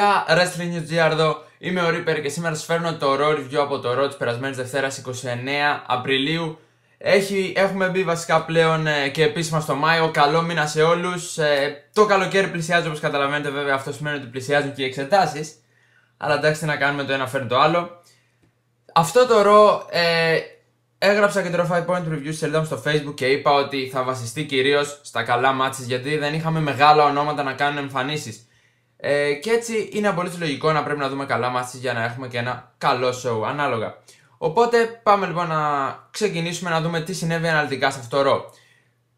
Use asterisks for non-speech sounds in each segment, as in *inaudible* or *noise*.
παιδιά, Wrestling News Giardo, είμαι ο Reaper και σήμερα σας φέρνω το Raw Review από το Raw της περασμένης Δευτέρας 29 Απριλίου Έχει, Έχουμε μπει βασικά πλέον ε, και επίσημα στο Μάιο, καλό μήνα σε όλους ε, Το καλοκαίρι πλησιάζει όπως καταλαβαίνετε βέβαια, αυτό σημαίνει ότι πλησιάζουν και οι εξετάσεις. Αλλά εντάξει να κάνουμε το ένα φέρνει το άλλο Αυτό το Raw ε, έγραψα και το 5 Point Review σελίδα στο facebook και είπα ότι θα βασιστεί κυρίως στα καλά μάτσε γιατί δεν είχαμε μεγάλα ονόματα να κάνουν εμφανίσεις. Ε, και έτσι είναι πολύ λογικό να πρέπει να δούμε καλά μάτσε για να έχουμε και ένα καλό show ανάλογα. Οπότε πάμε λοιπόν να ξεκινήσουμε να δούμε τι συνέβη αναλυτικά σε αυτό το ρο.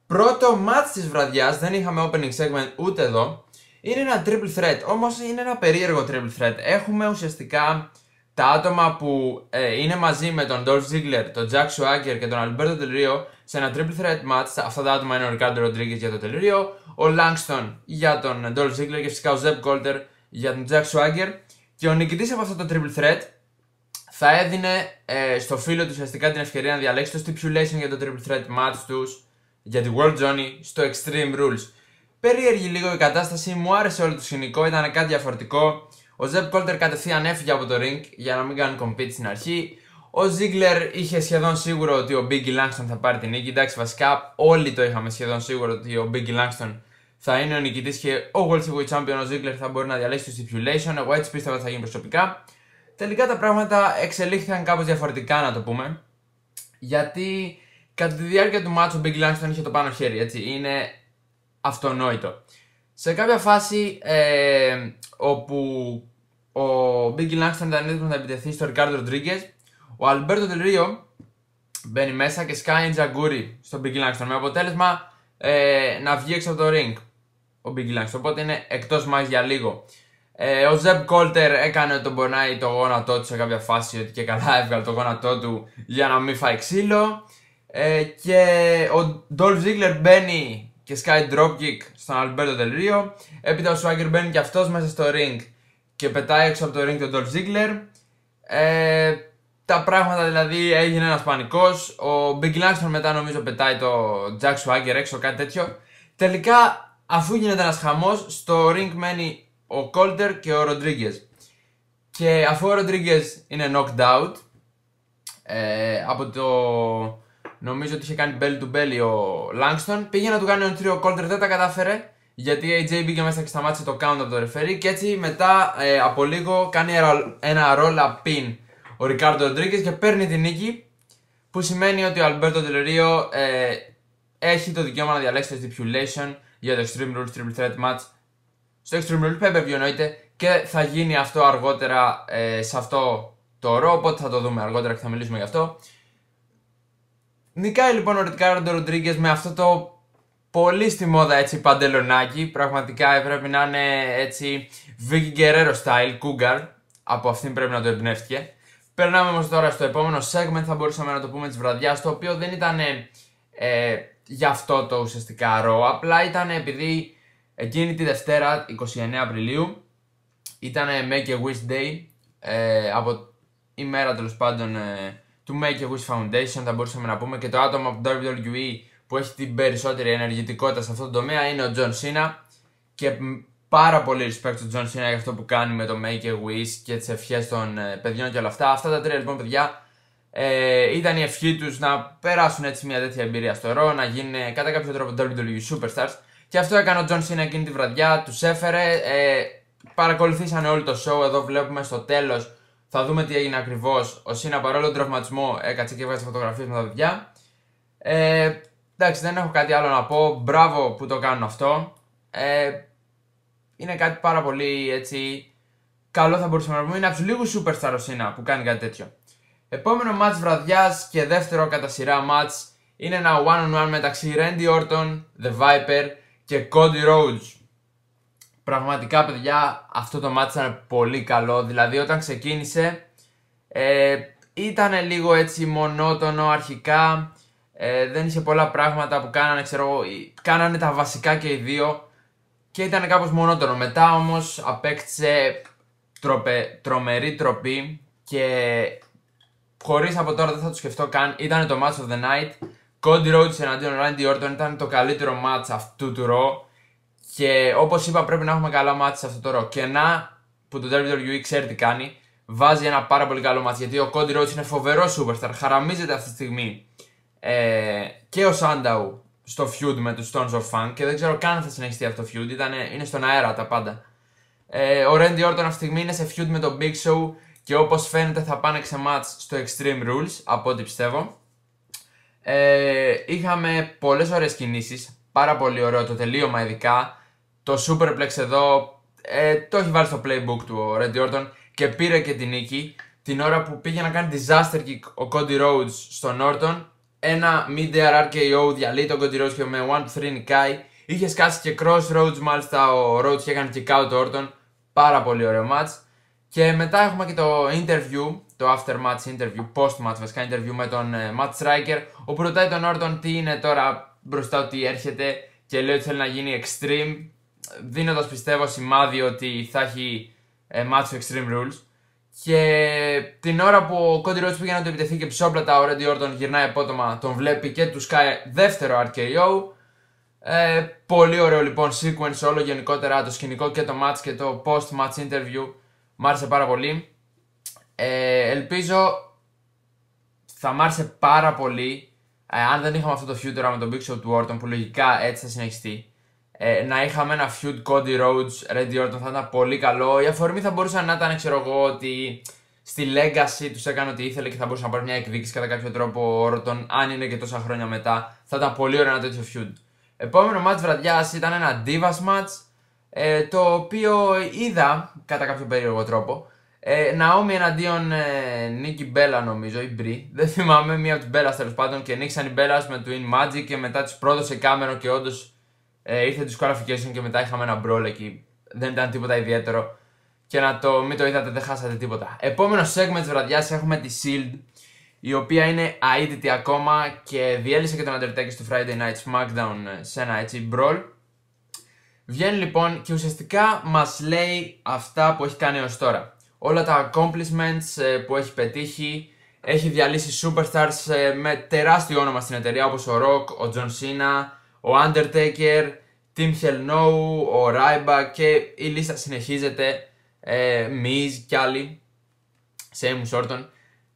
Πρώτο μάτ της βραδιάς, δεν είχαμε opening segment ούτε εδώ. Είναι ένα triple threat, όμως είναι ένα περίεργο triple threat. Έχουμε ουσιαστικά τα άτομα που ε, είναι μαζί με τον Dolph Ziggler, τον Jack Swagger και τον Alberto Del Rio σε ένα triple threat match. Αυτά τα άτομα είναι ο Ricardo Rodriguez για το Del Rio, ο Langston για τον Dolph Ziggler και φυσικά ο Zeb Colter για τον Jack Swagger. Και ο νικητής από αυτό το triple threat θα έδινε ε, στο φίλο του ουσιαστικά την ευκαιρία να διαλέξει το stipulation για το triple threat match τους για τη World Journey στο Extreme Rules. Περίεργη λίγο η κατάσταση, μου άρεσε όλο το σκηνικό, ήταν κάτι διαφορετικό. Ο Ζεπ Κόλτερ κατευθείαν έφυγε από το ring για να μην κάνει compete στην αρχή. Ο Ζίγκλερ είχε σχεδόν σίγουρο ότι ο Μπίγκι Λάγκστον θα πάρει την νίκη. Εντάξει, βασικά όλοι το είχαμε σχεδόν σίγουρο ότι ο Μπίγκι Λάγκστον θα είναι ο νικητής και ο World Heavyweight Champion ο Ζίγκλερ θα μπορεί να διαλέξει το stipulation. Εγώ έτσι πίστευα ότι θα γίνει προσωπικά. Τελικά τα πράγματα εξελίχθηκαν κάπως διαφορετικά, να το πούμε. Γιατί κατά τη διάρκεια του μάτσου ο Μπίγκι Λάγκστον είχε το πάνω χέρι, έτσι. Είναι αυτονόητο. Σε κάποια φάση ε, όπου ο Μπίγκι Λάγκστον ήταν έτοιμος να επιτεθεί στο Ρικάρδο Ροντρίγκε. Ο Αλμπέρτο Τελρίο μπαίνει μέσα και σκάει τζαγκούρι στον Μπίγκι Λάγκστον με αποτέλεσμα ε, να βγει έξω από το ring ο Μπίγκι Λάγκστον. Οπότε είναι εκτός μα για λίγο. Ε, ο Ζεμπ Κόλτερ έκανε τον πονάει το γόνατό του σε κάποια φάση ότι και καλά έβγαλε το γόνατό του για να μην φάει ξύλο. Ε, και ο Ντόλφ Ζίγκλερ μπαίνει και σκάει dropkick στον Αλμπέρτο Τελρίο. Έπειτα ο Σουάγκερ μπαίνει και αυτός μέσα στο ring και πετάει έξω από το ring τον Dolph Ziggler. Ε, τα πράγματα δηλαδή έγινε ένας πανικός. Ο Big Langston μετά νομίζω πετάει το Jack Swagger έξω, κάτι τέτοιο. Τελικά, αφού γίνεται ένας χαμός, στο ring μένει ο Κόλτερ και ο Ροντρίγκε. Και αφού ο Ροντρίγκε είναι knocked out, ε, από το. Νομίζω ότι είχε κάνει belly to belly ο Langston, πήγε να του κάνει ένα ο δεν τα κατάφερε. Γιατί η AJ μπήκε μέσα και σταμάτησε το count από το referee και έτσι μετά ε, από λίγο κάνει ένα roll-up ο Ρικάρντο Ροντρίγκες και παίρνει την νίκη. Που σημαίνει ότι ο Αλμπέρτο Τελερίο έχει το δικαίωμα να διαλέξει το stipulation για το Extreme Rules Triple Threat Match. Στο Extreme Rules Pepe εννοείται και θα γίνει αυτό αργότερα ε, σε αυτό το ρο. θα το δούμε αργότερα και θα μιλήσουμε γι' αυτό. Νικάει λοιπόν ο Ρικάρντο Ροντρίγκες με αυτό το πολύ στη μόδα έτσι παντελονάκι. Πραγματικά έπρεπε να είναι έτσι Vicky Guerrero style, cougar. Από αυτήν πρέπει να το εμπνεύτηκε. Περνάμε όμως τώρα στο επόμενο segment, θα μπορούσαμε να το πούμε της βραδιάς, το οποίο δεν ήταν ε, γι' αυτό το ουσιαστικά ρο. Απλά ήταν επειδή εκείνη τη Δευτέρα, 29 Απριλίου, ήταν ε, Make a Wish Day, ε, από η μέρα τέλος πάντων ε, του Make a Wish Foundation, θα μπορούσαμε να πούμε, και το άτομο από το WWE που έχει την περισσότερη ενεργητικότητα σε αυτό το τομέα είναι ο John Σίνα και πάρα πολύ respect στον Τζον Σίνα για αυτό που κάνει με το Make a Wish και τις ευχές των ε, παιδιών και όλα αυτά. Αυτά τα τρία λοιπόν παιδιά ε, ήταν η ευχή τους να περάσουν έτσι μια τέτοια εμπειρία στο ρο, να γίνουν ε, κατά κάποιο τρόπο WWE Superstars. Και αυτό έκανε ο Τζον Σίνα εκείνη τη βραδιά, τους έφερε. Ε, παρακολουθήσαν όλο το show. Εδώ βλέπουμε στο τέλος, θα δούμε τι έγινε ακριβώς, Ο Σίνα παρόλο τον τραυματισμό έκατσε και βγάζει φωτογραφίες με τα παιδιά. Ε, Εντάξει, δεν έχω κάτι άλλο να πω. Μπράβο που το κάνουν αυτό. Ε, είναι κάτι πάρα πολύ έτσι. Καλό θα μπορούσαμε να πούμε. Είναι από τους λίγους σούπερ στα Ρωσίνα που κάνει κάτι τέτοιο. Επόμενο match βραδιάς και δεύτερο κατά match μάτς είναι ένα one-on-one μεταξύ Randy Orton, The Viper και Cody Rhodes. Πραγματικά παιδιά αυτό το match ήταν πολύ καλό, δηλαδή όταν ξεκίνησε ε, ήταν λίγο έτσι μονότονο αρχικά ε, δεν είχε πολλά πράγματα που κάνανε, ξέρω κάνανε τα βασικά και οι δύο και ήταν κάπως μονότονο. Μετά όμως απέκτησε τροπε, τρομερή τροπή και χωρίς από τώρα δεν θα το σκεφτώ καν, ήταν το Match of the Night. Cody Rhodes εναντίον Randy Orton ήταν το καλύτερο match αυτού του Raw και όπως είπα πρέπει να έχουμε καλά match σε αυτό το Raw. Και να που το WWE ξέρει τι κάνει, βάζει ένα πάρα πολύ καλό match γιατί ο Cody Rhodes είναι φοβερός superstar, χαραμίζεται αυτή τη στιγμή ε, και ο Σάνταου στο feud με τους Stones of Funk και δεν ξέρω καν αν θα συνεχιστεί αυτό το feud, Ήτανε, είναι στον αέρα τα πάντα. Ε, ο Randy Orton αυτή τη στιγμή είναι σε feud με τον Big Show και όπως φαίνεται θα πάνε ξεμάτς στο Extreme Rules, από ό,τι πιστεύω. Ε, είχαμε πολλές ωραίες κινήσεις, πάρα πολύ ωραίο το τελείωμα ειδικά. Το Superplex εδώ ε, το έχει βάλει στο playbook του ο Randy Orton και πήρε και την νίκη. Την ώρα που πήγε να κάνει disaster kick ο Cody Rhodes στον Orton ένα mid air RKO διαλύει τον Κοντιρόσιο με 1-3 νικάει. Είχε σκάσει και crossroads μάλιστα ο Rhodes και έκανε kick out Orton. Πάρα πολύ ωραίο match. Και μετά έχουμε και το interview, το after match interview, post match βασικά interview με τον ε, Matt Striker όπου ρωτάει τον Orton τι είναι τώρα μπροστά ότι έρχεται και λέει ότι θέλει να γίνει extreme ε, δίνοντας πιστεύω σημάδι ότι θα έχει ε, match extreme rules και την ώρα που ο Κόντι Ρότς πήγε να του επιτεθεί και ψόπλατα, ο Ρέντι Όρτον γυρνάει απότομα, τον βλέπει και του σκάει δεύτερο RKO. Ε, πολύ ωραίο λοιπόν sequence όλο γενικότερα το σκηνικό και το match και το post-match interview. Μ' άρεσε πάρα πολύ. Ε, ελπίζω θα μ' άρεσε πάρα πολύ ε, αν δεν είχαμε αυτό το future με τον Big Show του Orton που λογικά έτσι θα συνεχιστεί ε, να είχαμε ένα feud Cody Rhodes, Randy Orton θα ήταν πολύ καλό. Η αφορμή θα μπορούσε να ήταν, ξέρω εγώ, ότι στη Legacy τους έκανε ό,τι ήθελε και θα μπορούσε να πάρει μια εκδίκηση κατά κάποιο τρόπο ο Orton, αν είναι και τόσα χρόνια μετά. Θα ήταν πολύ ωραίο ένα τέτοιο feud. Επόμενο match βραδιάς ήταν ένα Divas match, ε, το οποίο είδα κατά κάποιο περίεργο τρόπο. Ε, Ναόμι εναντίον ε, Νίκη Μπέλα νομίζω ή Μπρι. Δεν θυμάμαι, μία από την Μπέλα τέλος πάντων και νίξαν οι Μπέλα με Twin Magic και μετά τις πρόδωσε κάμερο και όντως ε, ήρθε το και μετά είχαμε ένα μπρόλ εκεί. Δεν ήταν τίποτα ιδιαίτερο. Και να το μην το είδατε, δεν χάσατε τίποτα. Επόμενο segment της βραδιάς έχουμε τη Shield, η οποία είναι αίτητη ακόμα και διέλυσε και τον Undertaker στο Friday Night SmackDown ε, σε ένα έτσι μπρόλ. Βγαίνει λοιπόν και ουσιαστικά μας λέει αυτά που έχει κάνει έως τώρα. Όλα τα accomplishments ε, που έχει πετύχει, έχει διαλύσει superstars ε, με τεράστιο όνομα στην εταιρεία όπως ο Rock, ο John Cena, ο Undertaker, Tim Hell ο Ryback και η λίστα συνεχίζεται, ε, Miz κι άλλοι, Seamus Orton.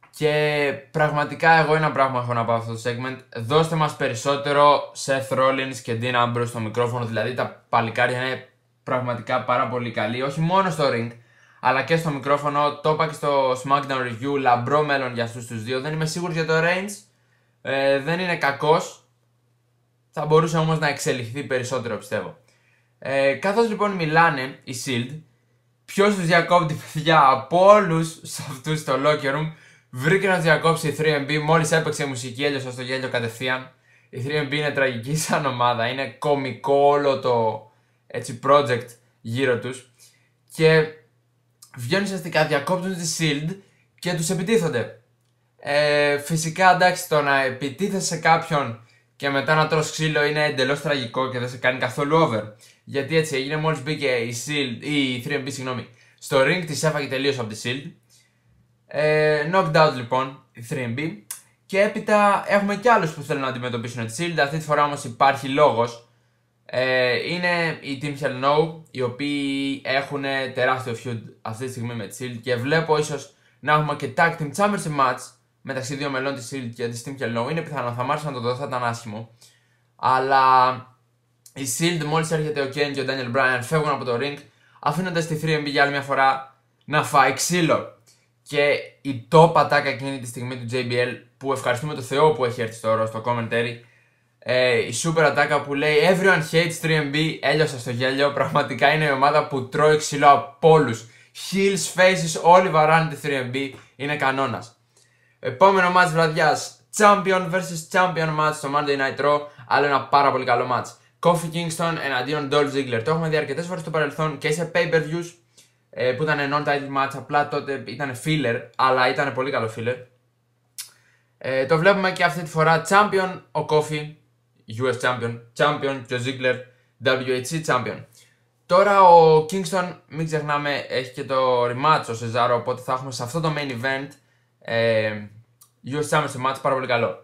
Και πραγματικά εγώ ένα πράγμα έχω να πάω αυτό το segment. Δώστε μας περισσότερο Seth Rollins και Dean Ambrose στο μικρόφωνο. Δηλαδή τα παλικάρια είναι πραγματικά πάρα πολύ καλή. Όχι μόνο στο ring, αλλά και στο μικρόφωνο. Το είπα και στο SmackDown Review, λαμπρό μέλλον για αυτούς τους δύο. Δεν είμαι σίγουρος για το range, ε, δεν είναι κακός. Θα μπορούσε όμως να εξελιχθεί περισσότερο, πιστεύω. Ε, Καθώς λοιπόν μιλάνε οι Shield, ποιος τους διακόπτει, *laughs* παιδιά, από όλους αυτούς στο locker room, βρήκε να διακόψει η 3MB. Μόλις έπαιξε η μουσική, έλειωσα στο γέλιο κατευθείαν. Η 3MB είναι τραγική *laughs* σαν ομάδα. Είναι κωμικό όλο το έτσι, project γύρω τους. Και βγαίνουν ουσιαστικά, διακόπτουν τη Shield και τους επιτίθονται. Ε, φυσικά εντάξει το να επιτίθεσαι σε κάποιον και μετά να τρως ξύλο είναι εντελώς τραγικό και δεν σε κάνει καθόλου over. Γιατί έτσι έγινε μόλις μπήκε η, shield, ή η 3 συγγνώμη, στο ring, τη έφαγε τελείως από τη Shield. Ε, out λοιπόν η 3MB. Και έπειτα έχουμε κι άλλους που θέλουν να αντιμετωπίσουν τη Shield. Αυτή τη φορά όμως υπάρχει λόγος. Ε, είναι η Team Hell No, οι οποίοι έχουν τεράστιο feud αυτή τη στιγμή με τη Shield και βλέπω ίσως να έχουμε και tag team championship match μεταξύ δύο μελών της Shield και της Steam και Low. Είναι πιθανό, θα μ' να το δω, θα ήταν άσχημο. Αλλά η Shield, μόλις έρχεται ο Kane και ο Daniel Bryan, φεύγουν από το ring, αφήνοντας τη 3MB για άλλη μια φορά να φάει ξύλο. Και η top attack εκείνη τη στιγμή του JBL που ευχαριστούμε το Θεό που έχει έρθει τώρα στο commentary. Ε, η super attack που λέει Everyone hates 3MB, έλειωσα στο γέλιο. Πραγματικά είναι η ομάδα που τρώει ξυλό από όλους. Heels, faces, όλοι βαράνε τη 3MB. Είναι κανόνας. Επόμενο μάτς βραδιάς, Champion vs Champion match στο Monday Night Raw, άλλο ένα πάρα πολύ καλό match. Kofi Kingston εναντίον Dolph Ziggler. Το έχουμε δει αρκετές φορές στο παρελθόν και σε pay-per-views ε, που ήταν non-title match, απλά τότε ήταν filler, αλλά ήταν πολύ καλό filler. Ε, το βλέπουμε και αυτή τη φορά champion ο Kofi, US champion, champion και ο Ziggler, WHC champion. Τώρα ο Kingston, μην ξεχνάμε, έχει και το rematch ο Cesaro, οπότε θα έχουμε σε αυτό το main event ε, Γιώργο Σάμερ στο μάτς, πάρα πολύ καλό.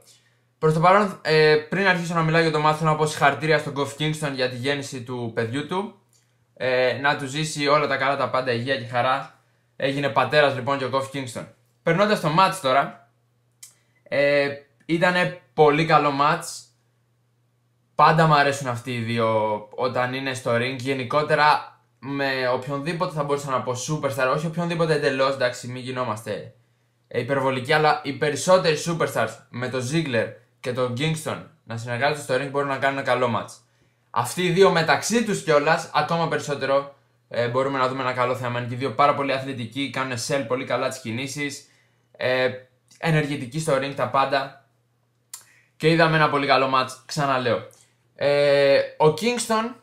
Προς το παρόν, ε, πριν αρχίσω να μιλάω για το μάθημα, θέλω να πω συγχαρητήρια στον Κόφ Κίνγκστον για τη γέννηση του παιδιού του. Ε, να του ζήσει όλα τα καλά, τα πάντα, υγεία και χαρά. Έγινε πατέρας λοιπόν και ο Κόφ Κίνγκστον. Περνώντας το μάτς τώρα, ε, ήταν πολύ καλό μάτς. Πάντα μου αρέσουν αυτοί οι δύο όταν είναι στο ring. Γενικότερα με οποιονδήποτε θα μπορούσα να πω superstar, όχι οποιονδήποτε εντελώς, εντάξει, μην γινόμαστε ε, υπερβολική, αλλά οι περισσότεροι superstars με τον Ziggler και τον Kingston να συνεργάζονται στο ring μπορούν να κάνουν ένα καλό match. Αυτοί οι δύο μεταξύ τους κιόλας, ακόμα περισσότερο ε, μπορούμε να δούμε ένα καλό θέμα. Είναι και οι δύο πάρα πολύ αθλητικοί, κάνουν sell πολύ καλά τις κινήσεις, ε, ενεργητικοί στο ring τα πάντα. Και είδαμε ένα πολύ καλό match, ξαναλέω. Ε, ο Kingston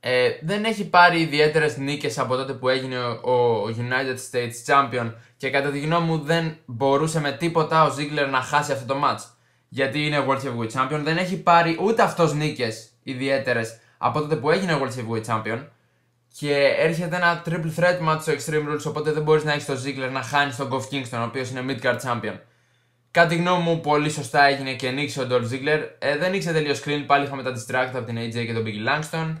ε, δεν έχει πάρει ιδιαίτερες νίκες από τότε που έγινε ο, ο United States Champion και κατά τη γνώμη μου δεν μπορούσε με τίποτα ο Ζίγκλερ να χάσει αυτό το match. Γιατί είναι World Heavyweight Champion, δεν έχει πάρει ούτε αυτός νίκες ιδιαίτερες από τότε που έγινε World Heavyweight Champion. Και έρχεται ένα triple threat match στο Extreme Rules, οπότε δεν μπορείς να έχεις τον Ziggler να χάνεις τον Goff Kingston, ο οποίος είναι midcard champion. τη γνώμη μου, πολύ σωστά έγινε και νίξε ο Dolph Ziggler. Ε, δεν ήξερε τελείως screen, πάλι είχαμε τα distract από την AJ και τον Biggie Langston.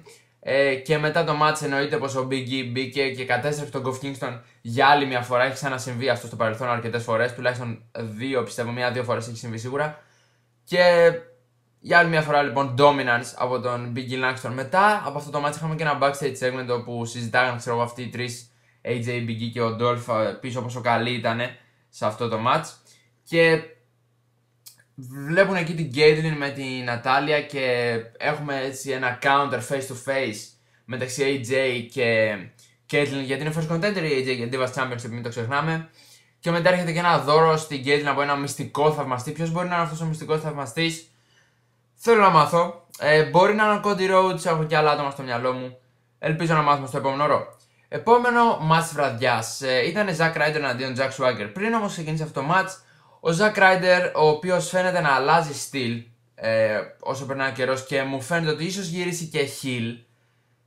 Ε, και μετά το μάτς εννοείται πως ο Big E μπήκε και κατέστρεψε τον Goff Kingston για άλλη μια φορά. Έχει ξανασυμβεί αυτό στο παρελθόν αρκετές φορές, τουλάχιστον δύο πιστεύω, μία-δύο φορές έχει συμβεί σίγουρα. Και για άλλη μια φορά λοιπόν dominance από τον Big E Langston. Μετά από αυτό το μάτς είχαμε και ένα backstage segment όπου συζητάγαν ξέρω αυτοί οι τρεις AJ Big E και ο Dolph ε, πίσω πόσο καλοί ήταν σε αυτό το μάτς. Και βλέπουν εκεί την Caitlyn με την Νατάλια και έχουμε έτσι ένα counter face to face μεταξύ AJ και Caitlyn γιατί είναι first contender η AJ για Divas Championship μην το ξεχνάμε και μετά έρχεται και ένα δώρο στην Caitlyn από ένα μυστικό θαυμαστή Ποιος μπορεί να είναι αυτός ο μυστικός θαυμαστής, θέλω να μάθω ε, μπορεί να είναι ο Cody Rhodes έχω και άλλα άτομα στο μυαλό μου ελπίζω να μάθουμε στο επόμενο ρο Επόμενο match βραδιάς ε, ήταν Zack Ryder εναντίον Jack Swagger. Πριν όμως ξεκινήσει αυτό το match, ο Ζακ Ράιντερ, ο οποίος φαίνεται να αλλάζει στυλ ε, όσο περνάει ο καιρός και μου φαίνεται ότι ίσως γυρίσει και χιλ.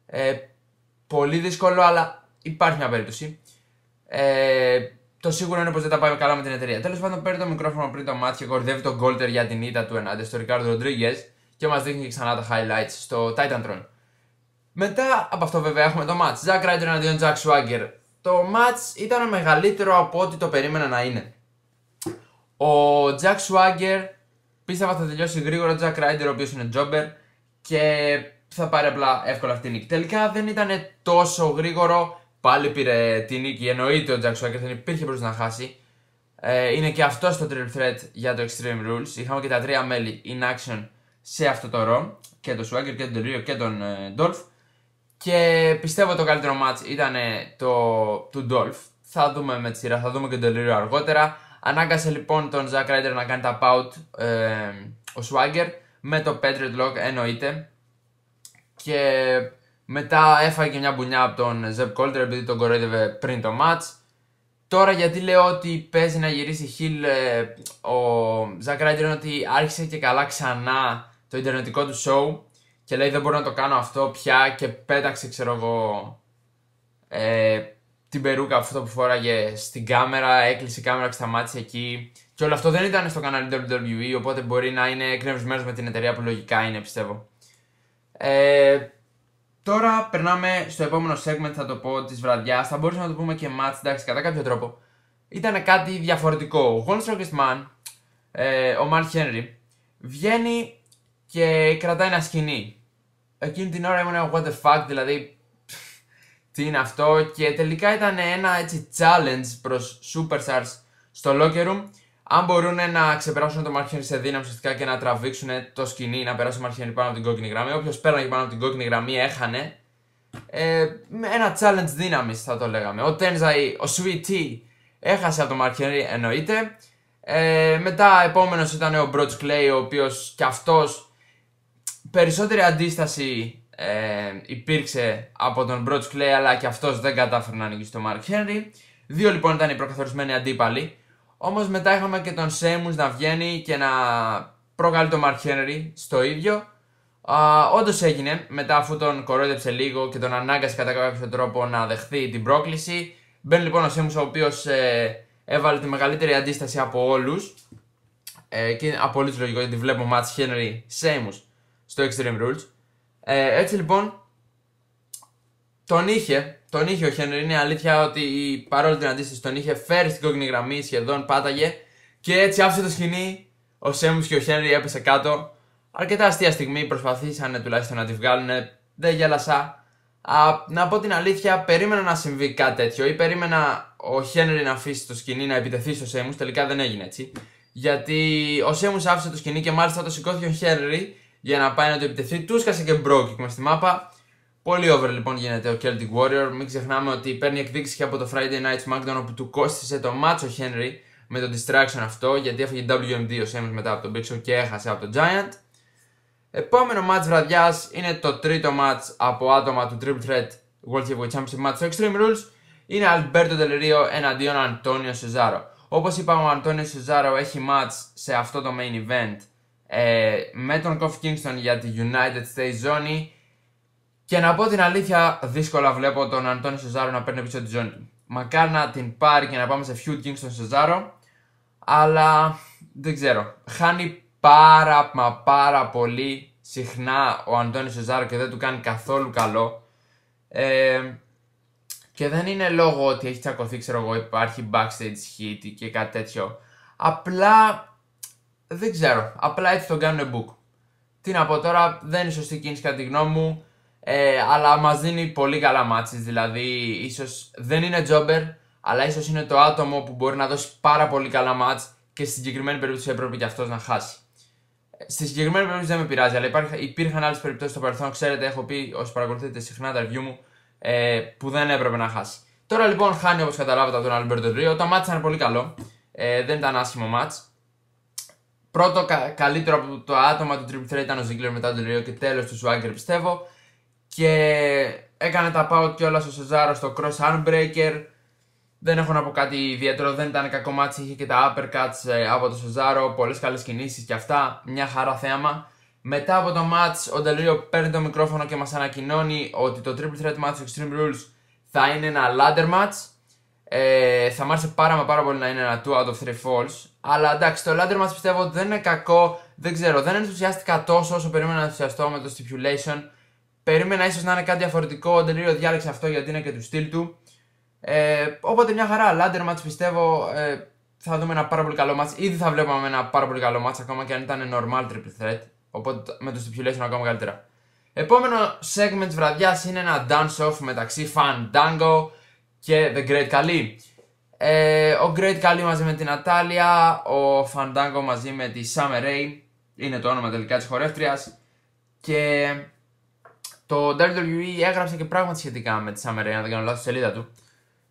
Ε, πολύ δύσκολο, αλλά υπάρχει μια περίπτωση. Ε, το σίγουρο είναι πως δεν τα πάει καλά με την εταιρεία. Τέλος πάντων, παίρνει το μικρόφωνο πριν το μάτι και κορδεύει τον Κόλτερ για την ήττα του ενάντια στο Ρικάρδο Ροντρίγκες και μας δείχνει ξανά τα highlights στο Titan Μετά από αυτό, βέβαια, έχουμε το match. Ζακ Ryder εναντίον Jack Swagger. Το match ήταν μεγαλύτερο από ό,τι το περίμενα να είναι. Ο Jack Swagger πίστευα θα τελειώσει γρήγορα. ο Jack Ryder, ο οποίος είναι jobber και θα πάρει απλά εύκολα αυτή τη νίκη. Τελικά δεν ήταν τόσο γρήγορο. Πάλι πήρε τη νίκη. Εννοείται ο Jack Swagger δεν υπήρχε προς να χάσει. Ε, είναι και αυτό το Triple Threat για το Extreme Rules. Είχαμε και τα τρία μέλη in action σε αυτό το ρομ. Και τον Swagger και τον Rio και τον ε, Dolph. Και πιστεύω το καλύτερο match ήταν το του Dolph. Θα δούμε με τη σειρά, θα δούμε και τον Delirio αργότερα. Ανάγκασε λοιπόν τον Ζακ Ράιντερ να κάνει τα πάουτ ε, ο Swagger με το Patriot Log εννοείται και μετά έφαγε μια μπουνιά από τον Ζεπ Κόλτερ επειδή τον κοροϊδεύε πριν το match. Τώρα γιατί λέω ότι παίζει να γυρίσει χιλ ε, ο Ζακ Ράιντερ είναι ότι άρχισε και καλά ξανά το ιντερνετικό του show και λέει δεν μπορώ να το κάνω αυτό πια και πέταξε ξέρω εγώ ε, την περούκα αυτό που φόραγε στην κάμερα, έκλεισε η κάμερα και σταμάτησε εκεί. Και όλο αυτό δεν ήταν στο κανάλι WWE, οπότε μπορεί να είναι εκνευρισμένος με την εταιρεία που λογικά είναι, πιστεύω. Ε, τώρα περνάμε στο επόμενο segment, θα το πω, της βραδιάς. Θα μπορούσαμε να το πούμε και match, εντάξει, κατά κάποιο τρόπο. Ήταν κάτι διαφορετικό. Ο Γόνστρο ε, ο Mark Χένρι, βγαίνει και κρατάει ένα σκηνή. Εκείνη την ώρα ήμουν what the fuck, δηλαδή τι είναι αυτό και τελικά ήταν ένα έτσι challenge προς superstars στο locker room αν μπορούν να ξεπεράσουν το Μαρχιόνι σε δύναμη ουσιαστικά και να τραβήξουν το σκηνή, να περάσει ο Μαρχιόνι πάνω από την κόκκινη γραμμή. Όποιος πέρναγε πάνω από την κόκκινη γραμμή έχανε. Ε, ένα challenge δύναμης θα το λέγαμε. Ο Τένζαϊ, ο Sweet έχασε από το Μαρχιόνι εννοείται. Ε, μετά επόμενος ήταν ο Μπροτς Κλέι ο οποίος και αυτός περισσότερη αντίσταση ε, υπήρξε από τον Μπρότς Κλέη αλλά και αυτός δεν κατάφερε να νικήσει τον Μάρκ Χένρι. Δύο λοιπόν ήταν οι προκαθορισμένοι αντίπαλοι. Όμως μετά είχαμε και τον Σέμους να βγαίνει και να προκαλεί τον Μάρκ Χένρι στο ίδιο. Όντως έγινε μετά αφού τον κορόιδεψε λίγο και τον ανάγκασε κατά κάποιο τρόπο να δεχθεί την πρόκληση. Μπαίνει λοιπόν ο Σέμους ο οποίος ε, έβαλε τη μεγαλύτερη αντίσταση από όλους. Ε, και είναι απολύτως λογικό γιατί βλέπω Μάτς Χένρι Σέμους στο Extreme Rules. Ε, έτσι λοιπόν, τον είχε, τον είχε ο Χένρι. Είναι αλήθεια ότι παρόλο την αντίσταση τον είχε φέρει στην κόκκινη γραμμή, σχεδόν πάταγε. Και έτσι άφησε το σκηνή. Ο Σέμους και ο Χένρι έπεσε κάτω. Αρκετά αστεία στιγμή προσπαθήσαν τουλάχιστον να τη βγάλουν. Δεν γέλασα. Α, να πω την αλήθεια, περίμενα να συμβεί κάτι τέτοιο ή περίμενα ο Χένρι να αφήσει το σκηνή να επιτεθεί στο Σέμους. Τελικά δεν έγινε έτσι. Γιατί ο Σέμους άφησε το σκηνή και μάλιστα το σηκώθηκε ο Χένρι για να πάει να το επιτεθεί. Τους και Μπρόκικ με στη μάπα. Πολύ over λοιπόν γίνεται ο Celtic Warrior. Μην ξεχνάμε ότι παίρνει εκδίκηση και από το Friday Night SmackDown όπου του κόστησε το μάτσο ο Henry με το distraction αυτό γιατί έφαγε WMD ο Σέμις μετά από τον Big Show και έχασε από τον Giant. Επόμενο μάτς βραδιάς είναι το τρίτο μάτς από άτομα του Triple Threat World Heavyweight Championship Match στο Extreme Rules. Είναι Alberto Del Rio εναντίον Αντώνιο Σεζάρο. Όπως είπαμε ο Αντώνιο Σεζάρο έχει μάτς σε αυτό το main event ε, με τον Κοφ Κίνγκστον για τη United States ζώνη. Και να πω την αλήθεια, δύσκολα βλέπω τον Αντώνη Σεζάρο να παίρνει πίσω τη ζώνη Μακάρι να την πάρει και να πάμε σε Φιούτ Κίνγκστον Σεζάρο. Αλλά δεν ξέρω. Χάνει πάρα μα πάρα πολύ συχνά ο Αντώνη Σεζάρο και δεν του κάνει καθόλου καλό. Ε, και δεν είναι λόγο ότι έχει τσακωθεί, ξέρω εγώ, υπάρχει backstage hit και κάτι τέτοιο. Απλά δεν ξέρω. Απλά έτσι τον κάνουν book. Τι να πω τώρα, δεν είναι σωστή κίνηση κατά τη γνώμη μου. Ε, αλλά μας δίνει πολύ καλά μάτσει. δηλαδή ίσως δεν είναι τζόμπερ, αλλά ίσως είναι το άτομο που μπορεί να δώσει πάρα πολύ καλά μάτς και στη συγκεκριμένη περίπτωση έπρεπε και αυτός να χάσει. Ε, στη συγκεκριμένη περίπτωση δεν με πειράζει, αλλά υπήρχαν, υπήρχαν άλλες περιπτώσεις στο παρελθόν, ξέρετε, έχω πει όσοι παρακολουθείτε συχνά τα review μου, ε, που δεν έπρεπε να χάσει. Τώρα λοιπόν χάνει όπως καταλάβατε από τον Αλμπέρτο Το μάτσα ήταν πολύ καλό. Ε, δεν ήταν άσχημο Πρώτο καλύτερο από το άτομα του Triple Threat ήταν ο Ziggler μετά τον Rio και τέλος του Swagger πιστεύω. Και έκανε τα πάω κιόλας στο Σεζάρο στο Cross breaker Δεν έχω να πω κάτι ιδιαίτερο, δεν ήταν κακό μάτσι, είχε και τα uppercuts ε, από τον Σεζάρο, πολλές καλές κινήσεις και αυτά, μια χαρά θέαμα. Μετά από το match, ο Ντελρίο παίρνει το μικρόφωνο και μας ανακοινώνει ότι το Triple Threat Match Extreme Rules θα είναι ένα ladder match. Ε, θα μ' άρεσε πάρα πάρα πολύ να είναι ένα 2 out of 3 falls. Αλλά εντάξει, το match πιστεύω ότι δεν είναι κακό. Δεν ξέρω, δεν ενθουσιάστηκα τόσο όσο περίμενα να ενθουσιαστώ με το stipulation. Περίμενα ίσως να είναι κάτι διαφορετικό. ο Ντελήριο διάλεξε αυτό γιατί είναι και του στυλ του. Ε, οπότε μια χαρά. match πιστεύω ε, θα δούμε ένα πάρα πολύ καλό match. Ήδη θα βλέπαμε ένα πάρα πολύ καλό match ακόμα και αν ήταν normal triple threat. Οπότε με το stipulation ακόμα καλύτερα. Επόμενο segment βραδιάς είναι ένα dance off μεταξύ Fandango και The Great Kali Ε, ο Great Kali μαζί με την Ατάλια, ο Fandango μαζί με τη Summer Ray, είναι το όνομα τελικά της χορεύτριας. Και το WWE έγραψε και πράγματα σχετικά με τη Summer Ray, αν δεν κάνω λάθος, σελίδα του.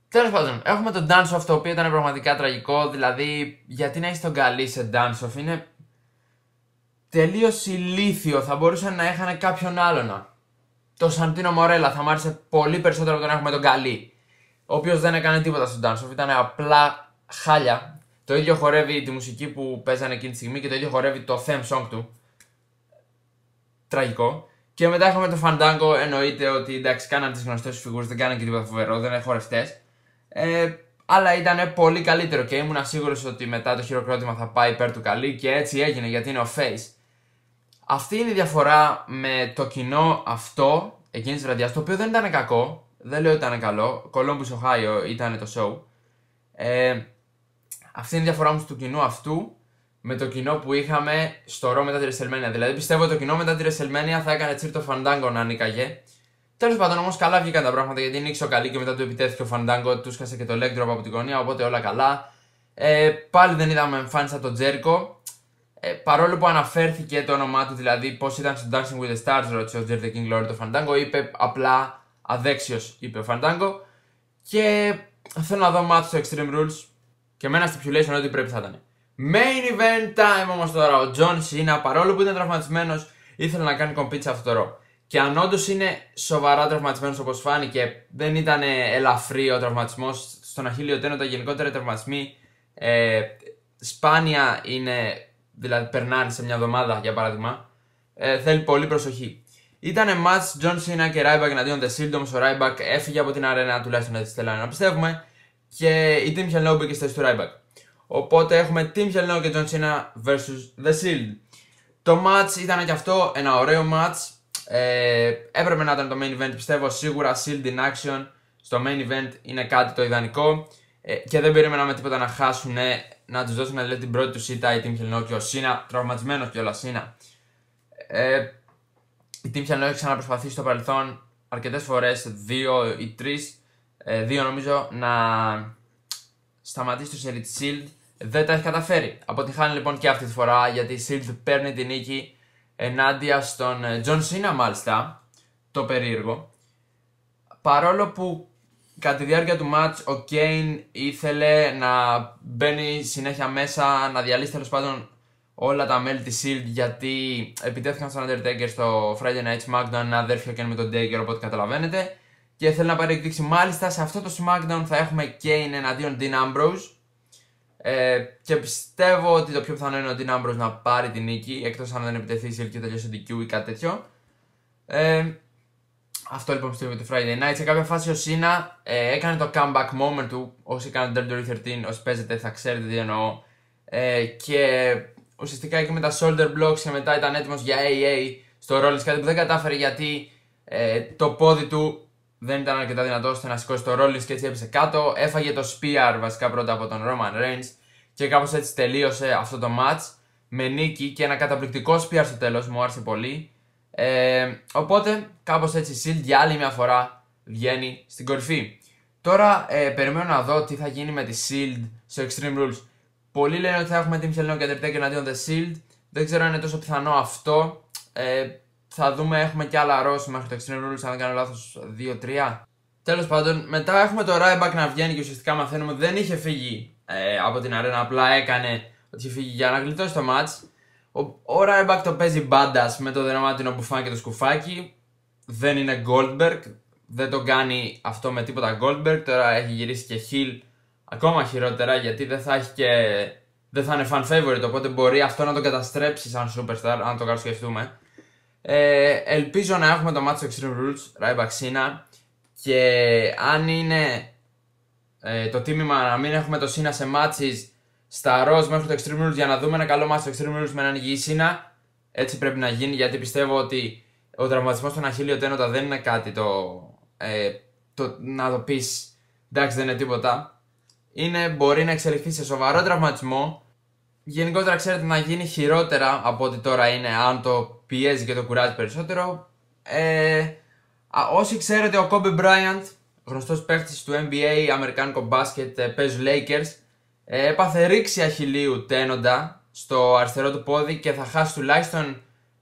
Τέλος πάντων, έχουμε τον Dance Off το οποίο ήταν πραγματικά τραγικό. Δηλαδή, γιατί να έχεις τον καλή σε Dance Off είναι τελείως ηλίθιο. Θα μπορούσαν να έχανε κάποιον άλλον. Το Σαντίνο Μορέλα θα μ' άρεσε πολύ περισσότερο από το να έχουμε τον καλή ο οποίος δεν έκανε τίποτα στο Dance ήταν απλά χάλια. Το ίδιο χορεύει τη μουσική που παίζανε εκείνη τη στιγμή και το ίδιο χορεύει το theme song του. Τραγικό. Και μετά είχαμε το Fandango, εννοείται ότι εντάξει, κάναν τις γνωστές του φιγούρες, δεν κάναν και τίποτα φοβερό, δεν είναι χορευτές. Ε, αλλά ήταν πολύ καλύτερο και ήμουν σίγουρος ότι μετά το χειροκρότημα θα πάει υπέρ του καλή και έτσι έγινε γιατί είναι ο Face. Αυτή είναι η διαφορά με το κοινό αυτό εκείνης της βραδιάς, το οποίο δεν ήταν κακό, δεν λέω ότι ήταν καλό. Columbus, Ohio ήταν το show. Ε, αυτή είναι η διαφορά μου του κοινού αυτού με το κοινό που είχαμε στο ρο μετά τη WrestleMania. Δηλαδή πιστεύω ότι το κοινό μετά τη WrestleMania θα έκανε τσίρτο φαντάγκο να νίκαγε. Τέλος πάντων όμως καλά βγήκαν τα πράγματα γιατί νίξε ο καλή και μετά του επιτέθηκε ο φαντάγκο, τους σκάσε και το leg από την κονία, οπότε όλα καλά. Ε, πάλι δεν είδαμε εμφάνισα τον Τζέρκο. Ε, παρόλο που αναφέρθηκε το όνομά του, δηλαδή πώς ήταν στο Dancing with the Stars, ρώτησε ο Τζέρκο King Lord το Φαντάγκο, είπε απλά Αδέξιος, είπε ο Φαντάγκο. Και θέλω να δω μάτι στο Extreme Rules. Και μένα πιο stipulation ότι πρέπει θα ήταν. Main event time όμως τώρα. Ο Τζον Σίνα, παρόλο που ήταν τραυματισμένος, ήθελε να κάνει κομπίτσα σε αυτό το ρο. Και αν όντως είναι σοβαρά τραυματισμένος όπως φάνηκε, δεν ήταν ελαφρύ ο τραυματισμός. Στον Αχίλιο Τένο τα γενικότερα τραυματισμοί ε, σπάνια είναι, δηλαδή περνάνε σε μια εβδομάδα για παράδειγμα. Ε, θέλει πολύ προσοχή. Ήτανε match John Cena και Ryback εναντίον The Shield, ο Ryback έφυγε από την αρένα τουλάχιστον έτσι θέλανε να πιστεύουμε και η Team Hell μπήκε στη θέση του Ryback. Οπότε έχουμε Team Hell και John Cena vs The Shield. Το match ήταν και αυτό ένα ωραίο match. Ε, έπρεπε να ήταν το main event πιστεύω σίγουρα Shield in action στο main event είναι κάτι το ιδανικό ε, και δεν περιμέναμε τίποτα να χάσουν να τους δώσουν δηλαδή την πρώτη τους σίτα η Team Hell και ο Cena, τραυματισμένος και όλα Cena. Ε, η Channel έχει ξαναπροσπαθήσει στο παρελθόν αρκετές φορές, δύο ή τρεις, ε, δύο νομίζω, να σταματήσει το σερί της Shield. Δεν τα έχει καταφέρει. Αποτυχάνει λοιπόν και αυτή τη φορά γιατί η Shield παίρνει την νίκη ενάντια στον ε, John Cena μάλιστα, το περίεργο. Παρόλο που κατά τη διάρκεια του match ο Kane ήθελε να μπαίνει συνέχεια μέσα, να διαλύσει τέλος πάντων όλα τα μέλη της S.H.I.E.L.D. γιατί επιτέθηκαν στον Undertaker στο Friday Night SmackDown ένα αδέρφιο και με τον Taker οπότε καταλαβαίνετε και θέλει να πάρει εκδείξη μάλιστα σε αυτό το SmackDown θα έχουμε Kane εναντίον Dean Ambrose ε, και πιστεύω ότι το πιο πιθανό είναι ο Dean Ambrose να πάρει την νίκη εκτός αν δεν επιτεθεί η S.H.I.E.L.D. και τελειώσει ο D.Q. ή κάτι τέτοιο ε, αυτό λοιπόν πιστεύω για το Friday Night. Σε κάποια φάση ο Σίνα ε, έκανε το comeback moment του. Όσοι κάνουν Dirty 13, όσοι παίζετε θα ξέρετε τι εννοώ. Ε, και ουσιαστικά εκεί με τα shoulder blocks και μετά ήταν έτοιμος για AA στο rollins. Κάτι που δεν κατάφερε γιατί ε, το πόδι του δεν ήταν αρκετά δυνατό ώστε να σηκώσει το rollins και έτσι έπεσε κάτω. Έφαγε το spear βασικά πρώτα από τον Roman Reigns και κάπως έτσι τελείωσε αυτό το match με νίκη και ένα καταπληκτικό spear στο τέλος. Μου άρεσε πολύ. Ε, οπότε κάπως έτσι η Shield για άλλη μια φορά βγαίνει στην κορυφή. Τώρα ε, περιμένω να δω τι θα γίνει με τη Shield στο Extreme Rules. Πολλοί λένε ότι θα έχουμε Team Hell No και Undertaker εναντίον The Shield. Δεν ξέρω αν είναι τόσο πιθανό αυτό. Ε, θα δούμε, έχουμε και άλλα ρώσει μέχρι το Extreme Rules, αν δεν κάνω λάθος, 2-3. Τέλος πάντων, μετά έχουμε το Ryback να βγαίνει και ουσιαστικά μαθαίνουμε ότι δεν είχε φύγει ε, από την αρένα, απλά έκανε ότι είχε φύγει για να γλιτώσει το match. Ο, ο Ryback το παίζει μπάντας με το δερματινό μπουφάν και το σκουφάκι. Δεν είναι Goldberg. Δεν το κάνει αυτό με τίποτα Goldberg. Τώρα έχει γυρίσει και Hill Ακόμα χειρότερα γιατί δεν θα έχει και. Δεν θα είναι fan favorite, οπότε μπορεί αυτό να τον καταστρέψει σαν superstar, αν το καλοσκεφτούμε. Ε, ελπίζω να έχουμε το match Extreme Rules, Ryback sina και αν είναι ε, το τίμημα να μην έχουμε το Sina σε matches στα ροζ μέχρι το Extreme Rules για να δούμε ένα καλό match στο Extreme Rules με έναν υγιή Sina, έτσι πρέπει να γίνει γιατί πιστεύω ότι ο τραυματισμός των Αχίλιο Τένοτα δεν είναι κάτι το, ε, το να το πεις, εντάξει δεν είναι τίποτα είναι, μπορεί να εξελιχθεί σε σοβαρό τραυματισμό. Γενικότερα, ξέρετε, να γίνει χειρότερα από ό,τι τώρα είναι, αν το πιέζει και το κουράζει περισσότερο. Ε, όσοι ξέρετε, ο Kobe Bryant, γνωστός παίχτης του NBA, αμερικάνικο μπάσκετ, ε, παίζει Lakers, ε, έπαθε ρήξη αχιλίου τένοντα στο αριστερό του πόδι και θα χάσει τουλάχιστον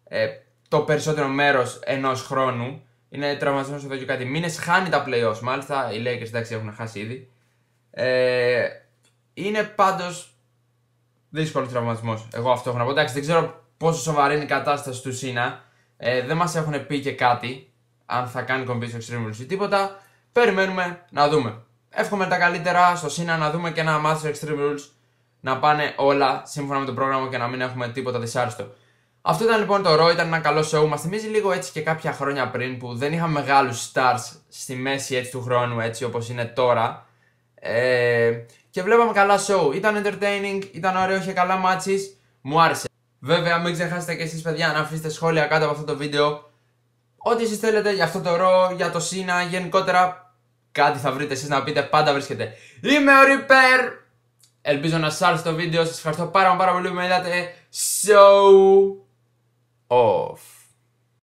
ε, το περισσότερο μέρος ενός χρόνου. Είναι τραυματισμός εδώ και κάτι μήνες, χάνει τα playoffs μάλιστα, οι Lakers εντάξει έχουν χάσει ήδη. Ε, είναι πάντως δύσκολος τραυματισμός. Εγώ αυτό έχω να πω. Εντάξει, δεν ξέρω πόσο σοβαρή είναι η κατάσταση του Σίνα. Ε, δεν μας έχουν πει και κάτι αν θα κάνει κομπή στο Extreme Rules ή τίποτα. Περιμένουμε να δούμε. Εύχομαι τα καλύτερα στο Σίνα να δούμε και ένα Master Extreme Rules να πάνε όλα σύμφωνα με το πρόγραμμα και να μην έχουμε τίποτα δυσάρεστο. Αυτό ήταν λοιπόν το Raw, ήταν ένα καλό show. Μας θυμίζει λίγο έτσι και κάποια χρόνια πριν που δεν είχαμε μεγάλους stars στη μέση έτσι του χρόνου, έτσι όπως είναι τώρα. Ε, και βλέπαμε καλά show. Ήταν entertaining, ήταν ωραίο, είχε καλά matches. Μου άρεσε. Βέβαια, μην ξεχάσετε και εσείς, παιδιά, να αφήσετε σχόλια κάτω από αυτό το βίντεο. Ό,τι εσείς θέλετε για αυτό το ρο, για το Σίνα, γενικότερα. Κάτι θα βρείτε εσείς να πείτε, πάντα βρίσκεται. Είμαι ο Reaper! Ελπίζω να σα άρεσε το βίντεο. Σας ευχαριστώ πάρα, πάρα πολύ που με είδατε. off.